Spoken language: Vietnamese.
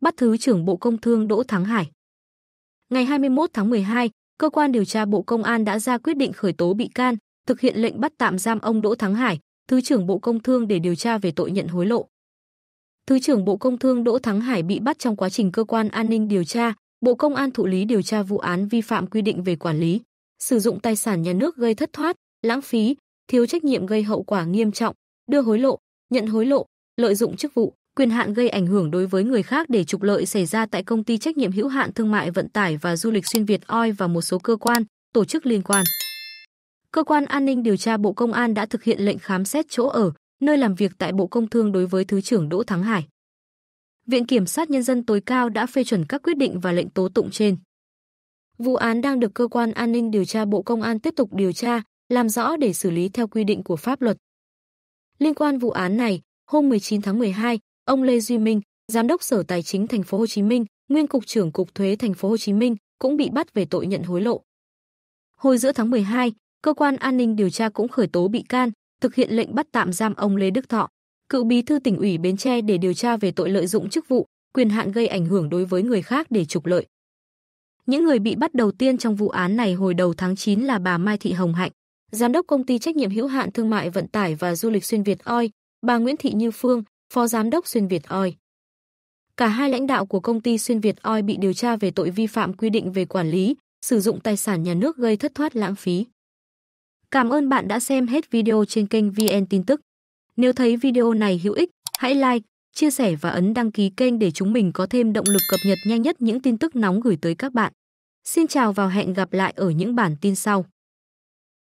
Bắt Thứ trưởng Bộ Công Thương Đỗ Thắng Hải Ngày 21 tháng 12, Cơ quan điều tra Bộ Công an đã ra quyết định khởi tố bị can, thực hiện lệnh bắt tạm giam ông Đỗ Thắng Hải, Thứ trưởng Bộ Công Thương để điều tra về tội nhận hối lộ. Thứ trưởng Bộ Công Thương Đỗ Thắng Hải bị bắt trong quá trình cơ quan an ninh điều tra, Bộ Công an thụ lý điều tra vụ án vi phạm quy định về quản lý, sử dụng tài sản nhà nước gây thất thoát, lãng phí, thiếu trách nhiệm gây hậu quả nghiêm trọng, đưa hối lộ, nhận hối lộ, lợi dụng chức vụ, quyền hạn gây ảnh hưởng đối với người khác để trục lợi xảy ra tại công ty trách nhiệm hữu hạn thương mại vận tải và du lịch xuyên Việt OI và một số cơ quan, tổ chức liên quan. Cơ quan an ninh điều tra Bộ Công an đã thực hiện lệnh khám xét chỗ ở, nơi làm việc tại Bộ Công Thương đối với Thứ trưởng Đỗ Thắng Hải. Viện Kiểm sát Nhân dân tối cao đã phê chuẩn các quyết định và lệnh tố tụng trên. Vụ án đang được Cơ quan An ninh điều tra Bộ Công an tiếp tục điều tra, làm rõ để xử lý theo quy định của pháp luật. Liên quan vụ án này, hôm 19 tháng 12, ông Lê Duy Minh, giám đốc Sở Tài chính thành phố Hồ Chí Minh, nguyên cục trưởng cục thuế thành phố Hồ Chí Minh cũng bị bắt về tội nhận hối lộ. Hồi giữa tháng 12, cơ quan an ninh điều tra cũng khởi tố bị can, thực hiện lệnh bắt tạm giam ông Lê Đức Thọ, cựu bí thư tỉnh ủy Bến Tre để điều tra về tội lợi dụng chức vụ, quyền hạn gây ảnh hưởng đối với người khác để trục lợi. Những người bị bắt đầu tiên trong vụ án này hồi đầu tháng 9 là bà Mai Thị Hồng Hạnh, giám đốc công ty trách nhiệm hữu hạn thương mại vận tải và du lịch xuyên Việt Oi, bà Nguyễn Thị Như Phương, phó giám đốc Xuyên Việt oi, Cả hai lãnh đạo của công ty Xuyên Việt oi bị điều tra về tội vi phạm quy định về quản lý, sử dụng tài sản nhà nước gây thất thoát lãng phí. Cảm ơn bạn đã xem hết video trên kênh VN tin tức. Nếu thấy video này hữu ích, hãy like, chia sẻ và ấn đăng ký kênh để chúng mình có thêm động lực cập nhật nhanh nhất những tin tức nóng gửi tới các bạn. Xin chào và hẹn gặp lại ở những bản tin sau.